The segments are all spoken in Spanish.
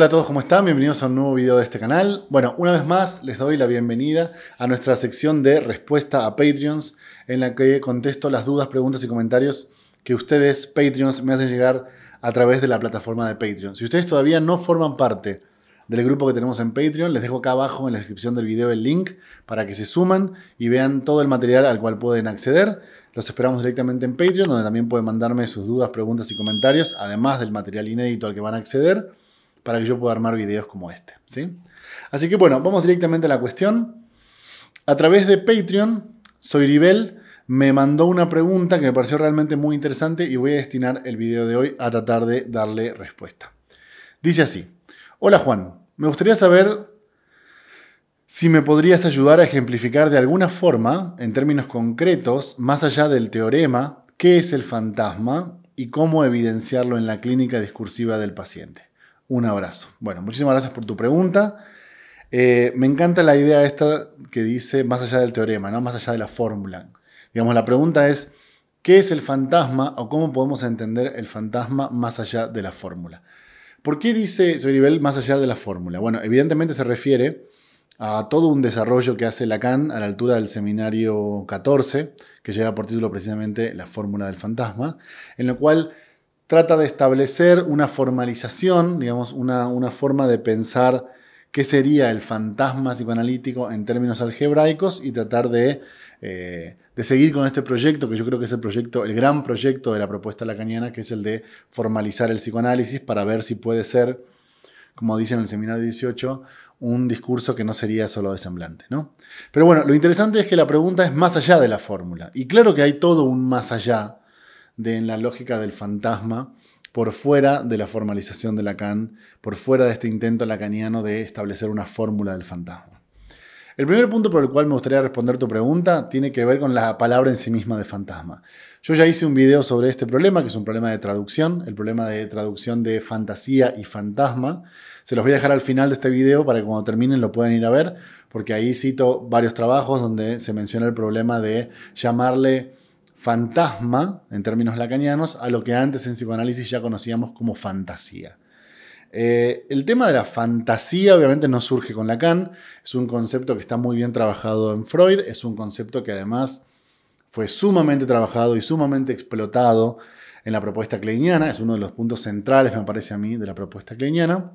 Hola a todos, ¿cómo están? Bienvenidos a un nuevo video de este canal. Bueno, una vez más les doy la bienvenida a nuestra sección de respuesta a Patreons, en la que contesto las dudas, preguntas y comentarios que ustedes, Patreons, me hacen llegar a través de la plataforma de Patreon. Si ustedes todavía no forman parte del grupo que tenemos en Patreon, les dejo acá abajo en la descripción del video el link para que se suman y vean todo el material al cual pueden acceder. Los esperamos directamente en Patreon, donde también pueden mandarme sus dudas, preguntas y comentarios, además del material inédito al que van a acceder para que yo pueda armar videos como este. ¿sí? Así que bueno, vamos directamente a la cuestión. A través de Patreon, soy me mandó una pregunta que me pareció realmente muy interesante y voy a destinar el video de hoy a tratar de darle respuesta. Dice así, hola Juan, me gustaría saber si me podrías ayudar a ejemplificar de alguna forma, en términos concretos, más allá del teorema, qué es el fantasma y cómo evidenciarlo en la clínica discursiva del paciente un abrazo. Bueno, muchísimas gracias por tu pregunta. Eh, me encanta la idea esta que dice más allá del teorema, ¿no? más allá de la fórmula. Digamos, la pregunta es, ¿qué es el fantasma o cómo podemos entender el fantasma más allá de la fórmula? ¿Por qué dice nivel más allá de la fórmula? Bueno, evidentemente se refiere a todo un desarrollo que hace Lacan a la altura del seminario 14, que lleva por título precisamente La fórmula del fantasma, en lo cual trata de establecer una formalización, digamos, una, forma de pensar qué sería el fantasma psicoanalítico en términos algebraicos y tratar eh, de, seguir con este proyecto, que yo creo que es el proyecto, el gran proyecto de la propuesta lacaniana, que es el de formalizar el psicoanálisis para ver si puede ser, como dice en el seminario 18, un discurso que no sería solo de semblante. ¿no? Pero bueno, lo interesante es que la pregunta es más allá de la fórmula. Y claro que hay todo un más allá de en la lógica del fantasma, por fuera de la formalización de Lacan, por fuera de este intento lacaniano de establecer una fórmula del fantasma. El primer punto por el cual me gustaría responder tu pregunta tiene que ver con la palabra en sí misma de fantasma. Yo ya hice un video sobre este problema, que es un problema de traducción, el problema de traducción de fantasía y fantasma. Se los voy a dejar al final de este video para que cuando terminen lo puedan ir a ver, porque ahí cito varios trabajos donde se menciona el problema de llamarle fantasma, en términos lacanianos, a lo que antes en psicoanálisis ya conocíamos como fantasía. Eh, el tema de la fantasía obviamente no surge con Lacan, es un concepto que está muy bien trabajado en Freud, es un concepto que además fue sumamente trabajado y sumamente explotado en la propuesta kleiniana, es uno de los puntos centrales, me parece a mí, de la propuesta kleiniana.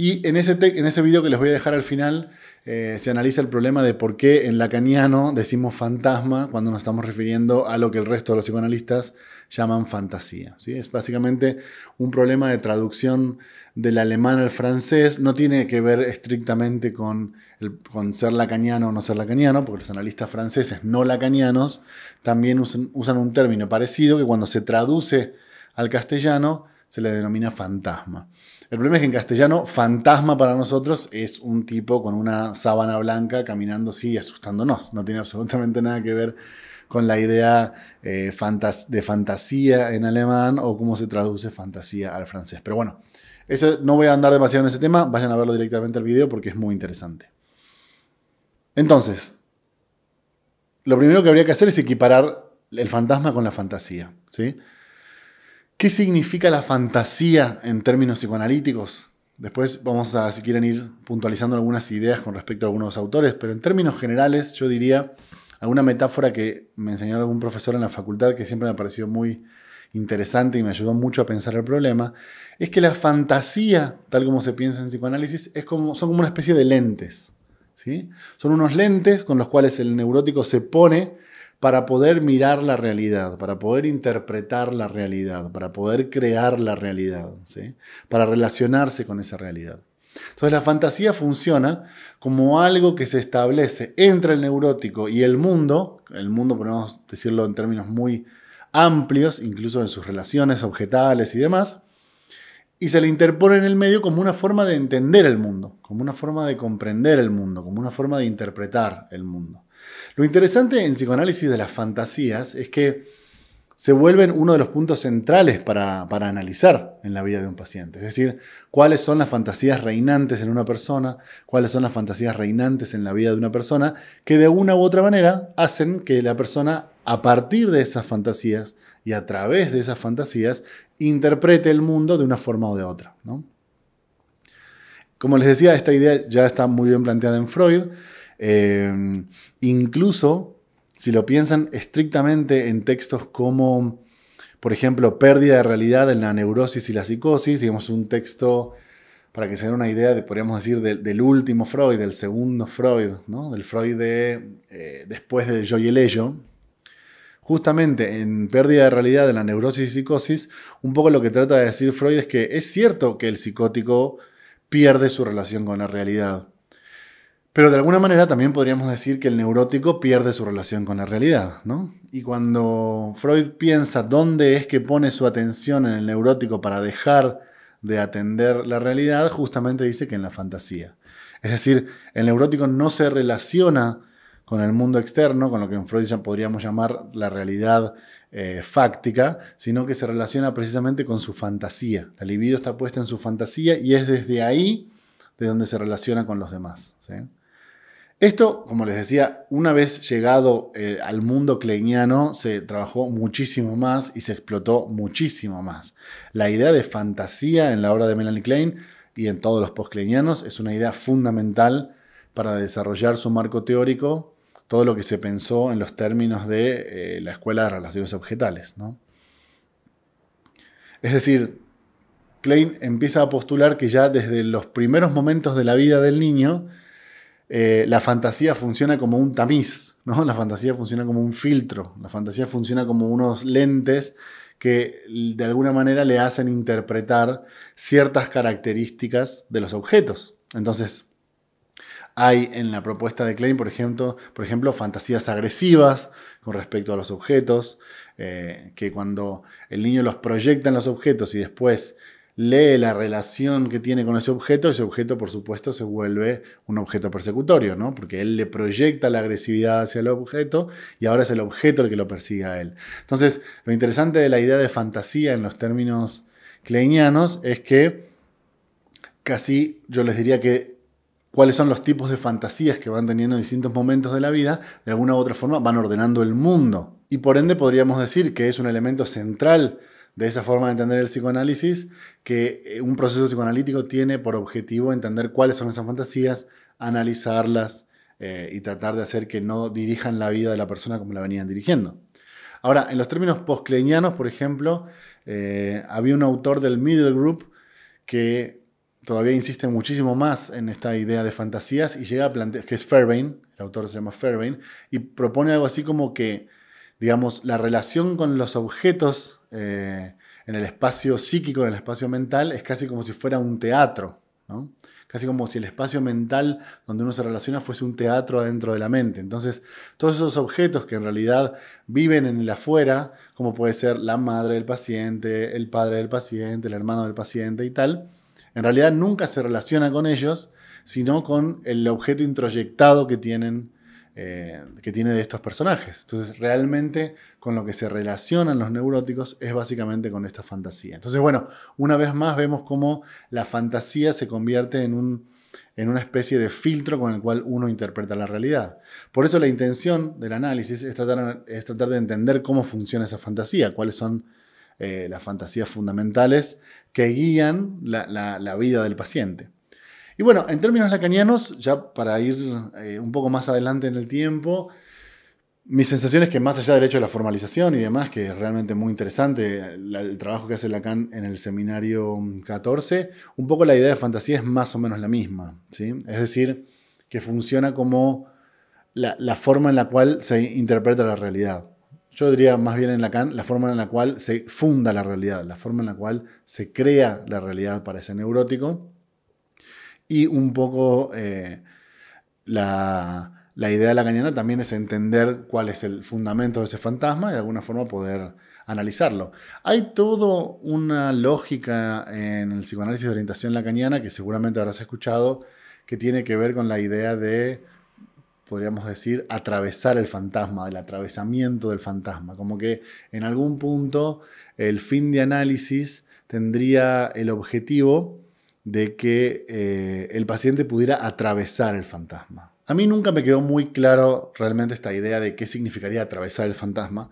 Y en ese, en ese video que les voy a dejar al final, eh, se analiza el problema de por qué en lacaniano decimos fantasma cuando nos estamos refiriendo a lo que el resto de los psicoanalistas llaman fantasía. ¿sí? Es básicamente un problema de traducción del alemán al francés. No tiene que ver estrictamente con, con ser lacaniano o no ser lacaniano, porque los analistas franceses no lacanianos también usan un término parecido que cuando se traduce al castellano se le denomina fantasma. El problema es que en castellano, fantasma para nosotros es un tipo con una sábana blanca caminando así y asustándonos. No tiene absolutamente nada que ver con la idea eh, de fantasía en alemán o cómo se traduce fantasía al francés. Pero bueno, eso, no voy a andar demasiado en ese tema, vayan a verlo directamente al video porque es muy interesante. Entonces, lo primero que habría que hacer es equiparar el fantasma con la fantasía. ¿sí? ¿Qué significa la fantasía en términos psicoanalíticos? Después vamos a, si quieren, ir puntualizando algunas ideas con respecto a algunos autores, pero en términos generales yo diría alguna metáfora que me enseñó algún profesor en la facultad que siempre me pareció muy interesante y me ayudó mucho a pensar el problema, es que la fantasía, tal como se piensa en psicoanálisis, es como, son como una especie de lentes. ¿sí? Son unos lentes con los cuales el neurótico se pone para poder mirar la realidad, para poder interpretar la realidad, para poder crear la realidad, para relacionarse con esa realidad. Entonces la fantasía funciona como algo que se establece entre el neurótico y el mundo, el mundo podemos decirlo en términos muy amplios, incluso en sus relaciones objetales y demás, y se le interpone en el medio como una forma de entender el mundo, como una forma de comprender el mundo, como una forma de interpretar el mundo. Lo interesante en psicoanálisis de las fantasías es que se vuelven uno de los puntos centrales para, analizar en la vida de un paciente. Es decir, cuáles son las fantasías reinantes en una persona, cuáles son las fantasías reinantes en la vida de una persona, que de una u otra manera hacen que la persona, a partir de esas fantasías y a través de esas fantasías, interprete el mundo de una forma o de otra. Como les decía, esta idea ya está muy bien planteada en Freud. Em, incluso, si lo piensan estrictamente en textos como, por ejemplo, Pérdida de realidad en la neurosis y la psicosis, digamos un texto, para que se den una idea, de, podríamos decir, del, último Freud, del segundo Freud, ¿no? del Freud de, eh, después del yo y el ello, justamente en pérdida de realidad de la neurosis y psicosis, un poco lo que trata de decir Freud es que es cierto que el psicótico pierde su relación con la realidad. Pero de alguna manera también podríamos decir que el neurótico pierde su relación con la realidad, ¿no? Y cuando Freud piensa dónde es que pone su atención en el neurótico para dejar de atender la realidad, justamente dice que en la fantasía. Es decir, el neurótico no se relaciona con el mundo externo, con lo que en Freud ya podríamos llamar la realidad eh, fáctica, sino que se relaciona precisamente con su fantasía. La libido está puesta en su fantasía y es desde ahí de donde se relaciona con los demás. Esto, como les decía, una vez llegado eh, al mundo kleiniano, se trabajó muchísimo más y se explotó muchísimo más. La idea de fantasía en la obra de Melanie Klein y en todos los postcleinianos es una idea fundamental para desarrollar su marco teórico, todo lo que se pensó en los términos de eh, la escuela de relaciones objetales. ¿no? Es decir, Klein empieza a postular que ya desde los primeros momentos de la vida del niño, eh, la fantasía funciona como un tamiz, ¿no? La fantasía funciona como un filtro, la fantasía funciona como unos lentes que de alguna manera le hacen interpretar ciertas características de los objetos. Entonces, hay en la propuesta de Klein, por ejemplo, por ejemplo fantasías agresivas con respecto a los objetos, eh, que cuando el niño los proyecta en los objetos y después lee la relación que tiene con ese objeto, ese objeto por supuesto se vuelve un objeto persecutorio, ¿no? porque él le proyecta la agresividad hacia el objeto y ahora es el objeto el que lo persigue a él. Entonces, lo interesante de la idea de fantasía en los términos kleinianos es que casi yo les diría que cuáles son los tipos de fantasías que van teniendo en distintos momentos de la vida, de alguna u otra forma van ordenando el mundo. Y por ende podríamos decir que es un elemento central de esa forma de entender el psicoanálisis, que eh, un proceso psicoanalítico tiene por objetivo entender cuáles son esas fantasías, analizarlas eh, y tratar de hacer que no dirijan la vida de la persona como la venían dirigiendo. Ahora, en los términos postcleñanos, por ejemplo, eh, había un autor del Middle Group que todavía insiste muchísimo más en esta idea de fantasías y llega a plantear, que es Fairbairn, el autor se llama Fairbain, y propone algo así como que digamos, la relación con los objetos eh, en el espacio psíquico, en el espacio mental, es casi como si fuera un teatro, Casi como si el espacio mental donde uno se relaciona fuese un teatro adentro de la mente. Entonces, todos esos objetos que en realidad viven en el afuera, como puede ser la madre del paciente, el padre del paciente, el hermano del paciente y tal, en realidad nunca se relaciona con ellos, sino con el objeto introyectado que tienen eh, que tiene de estos personajes. Entonces, realmente con lo que se relacionan los neuróticos es básicamente con esta fantasía. Entonces, bueno, una vez más vemos cómo la fantasía se convierte en, una especie de filtro con el cual uno interpreta la realidad. Por eso la intención del análisis es tratar, es tratar de entender cómo funciona esa fantasía, cuáles son eh, las fantasías fundamentales que guían la vida del paciente. Y bueno, en términos lacanianos, ya para ir eh, un poco más adelante en el tiempo, mi sensación es que más allá del hecho de la formalización y demás, que es realmente muy interesante el trabajo que hace Lacan en el seminario 14, un poco la idea de fantasía es más o menos la misma. ¿sí? Es decir, que funciona como la, la, forma en la cual se interpreta la realidad. Yo diría más bien en Lacan la forma en la cual se funda la realidad, la forma en la cual se crea la realidad para ese neurótico. Y un poco eh, la, idea de la también es entender cuál es el fundamento de ese fantasma y de alguna forma poder analizarlo. Hay toda una lógica en el psicoanálisis de orientación lacaniana que seguramente habrás escuchado que tiene que ver con la idea de podríamos decir, atravesar el fantasma, el atravesamiento del fantasma. Como que en algún punto el fin de análisis tendría el objetivo de que eh, el paciente pudiera atravesar el fantasma. A mí nunca me quedó muy claro realmente esta idea de qué significaría atravesar el fantasma,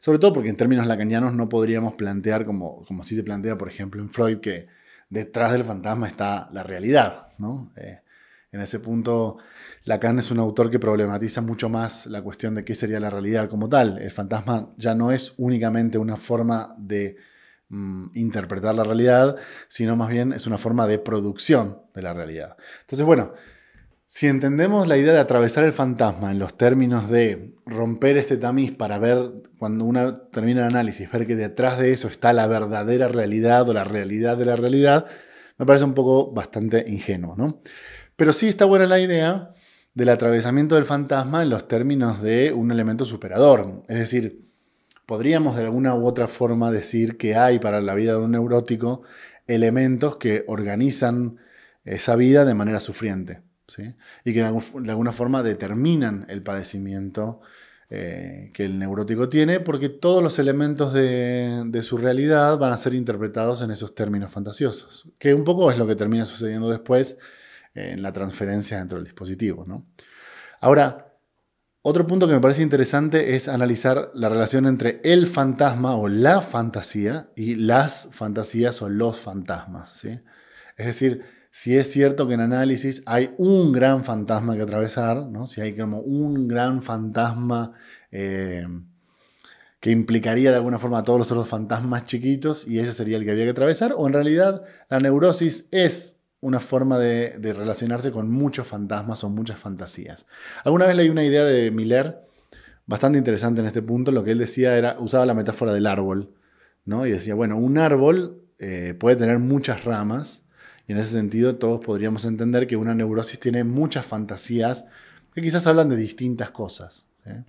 sobre todo porque en términos lacanianos no podríamos plantear como, como se plantea, por ejemplo, en Freud, que detrás del fantasma está la realidad. Eh, en ese punto, Lacan es un autor que problematiza mucho más la cuestión de qué sería la realidad como tal. El fantasma ya no es únicamente una forma de Mm, interpretar la realidad, sino más bien es una forma de producción de la realidad. Entonces, bueno, si entendemos la idea de atravesar el fantasma en los términos de romper este tamiz para ver, cuando uno termina el análisis, ver que detrás de eso está la verdadera realidad o la realidad de la realidad, me parece un poco bastante ingenuo, ¿no? Pero sí está buena la idea del atravesamiento del fantasma en los términos de un elemento superador. Es decir, podríamos de alguna u otra forma decir que hay para la vida de un neurótico elementos que organizan esa vida de manera sufriente ¿sí? y que de, alguna forma determinan el padecimiento eh, que el neurótico tiene porque todos los elementos de, su realidad van a ser interpretados en esos términos fantasiosos, que un poco es lo que termina sucediendo después en la transferencia dentro del dispositivo. ¿no? Ahora, otro punto que me parece interesante es analizar la relación entre el fantasma o la fantasía y las fantasías o los fantasmas. Es decir, si es cierto que en análisis hay un gran fantasma que atravesar, ¿no? si hay como un gran fantasma eh, que implicaría de alguna forma a todos los otros fantasmas chiquitos y ese sería el que había que atravesar, o en realidad la neurosis es una forma de, relacionarse con muchos fantasmas o muchas fantasías. Alguna vez leí una idea de Miller, bastante interesante en este punto, lo que él decía era, usaba la metáfora del árbol, ¿no? Y decía, bueno, un árbol eh, puede tener muchas ramas, y en ese sentido todos podríamos entender que una neurosis tiene muchas fantasías que quizás hablan de distintas cosas. ¿eh?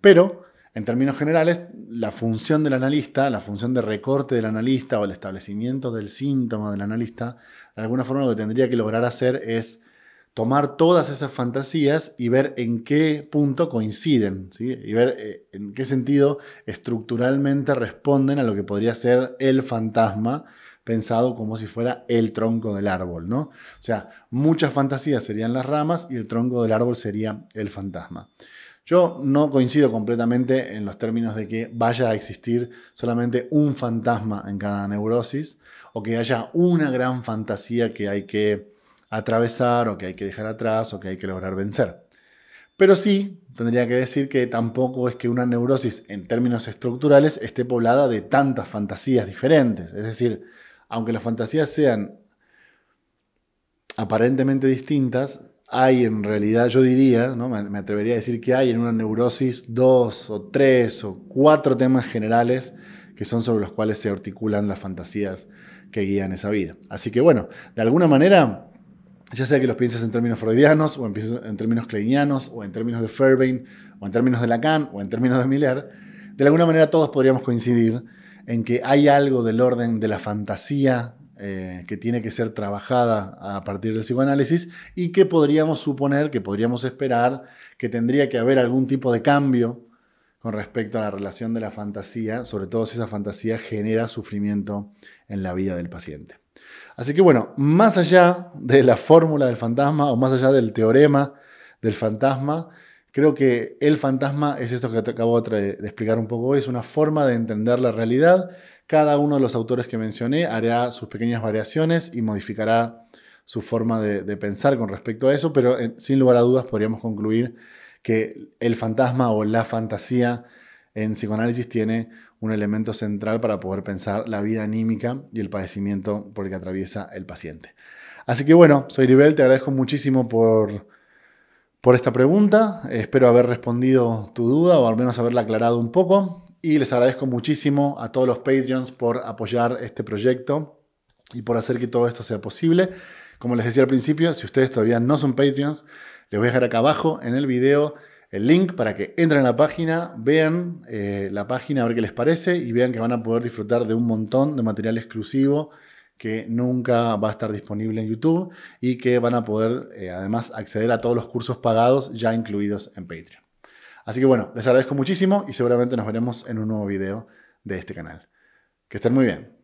Pero en términos generales, la función del analista, la función de recorte del analista o el establecimiento del síntoma del analista, de alguna forma lo que tendría que lograr hacer es tomar todas esas fantasías y ver en qué punto coinciden, ¿sí? y ver eh, en qué sentido estructuralmente responden a lo que podría ser el fantasma pensado como si fuera el tronco del árbol. ¿no? O sea, muchas fantasías serían las ramas y el tronco del árbol sería el fantasma. Yo no coincido completamente en los términos de que vaya a existir solamente un fantasma en cada neurosis o que haya una gran fantasía que hay que atravesar o que hay que dejar atrás o que hay que lograr vencer. Pero sí, tendría que decir que tampoco es que una neurosis en términos estructurales esté poblada de tantas fantasías diferentes. Es decir, aunque las fantasías sean aparentemente distintas, hay en realidad, yo diría, ¿no? me atrevería a decir que hay en una neurosis dos o tres o cuatro temas generales que son sobre los cuales se articulan las fantasías que guían esa vida. Así que bueno, de alguna manera, ya sea que los pienses en términos freudianos o en, términos kleinianos o en términos de Fairbairn o en términos de Lacan o en términos de Miller, de alguna manera todos podríamos coincidir en que hay algo del orden de la fantasía eh, que tiene que ser trabajada a partir del psicoanálisis y que podríamos suponer, que podríamos esperar que tendría que haber algún tipo de cambio con respecto a la relación de la fantasía, sobre todo si esa fantasía genera sufrimiento en la vida del paciente. Así que bueno, más allá de la fórmula del fantasma o más allá del teorema del fantasma, Creo que el fantasma es esto que te acabo de, explicar un poco hoy, es una forma de entender la realidad. Cada uno de los autores que mencioné hará sus pequeñas variaciones y modificará su forma de, pensar con respecto a eso, pero eh, sin lugar a dudas podríamos concluir que el fantasma o la fantasía en psicoanálisis tiene un elemento central para poder pensar la vida anímica y el padecimiento por el que atraviesa el paciente. Así que bueno, soy ribel te agradezco muchísimo por por esta pregunta. Espero haber respondido tu duda o al menos haberla aclarado un poco. Y les agradezco muchísimo a todos los Patreons por apoyar este proyecto y por hacer que todo esto sea posible. Como les decía al principio, si ustedes todavía no son Patreons, les voy a dejar acá abajo en el video el link para que entren a la página, vean eh, la página, a ver qué les parece y vean que van a poder disfrutar de un montón de material exclusivo que nunca va a estar disponible en YouTube y que van a poder eh, además acceder a todos los cursos pagados ya incluidos en Patreon. Así que bueno, les agradezco muchísimo y seguramente nos veremos en un nuevo video de este canal. Que estén muy bien.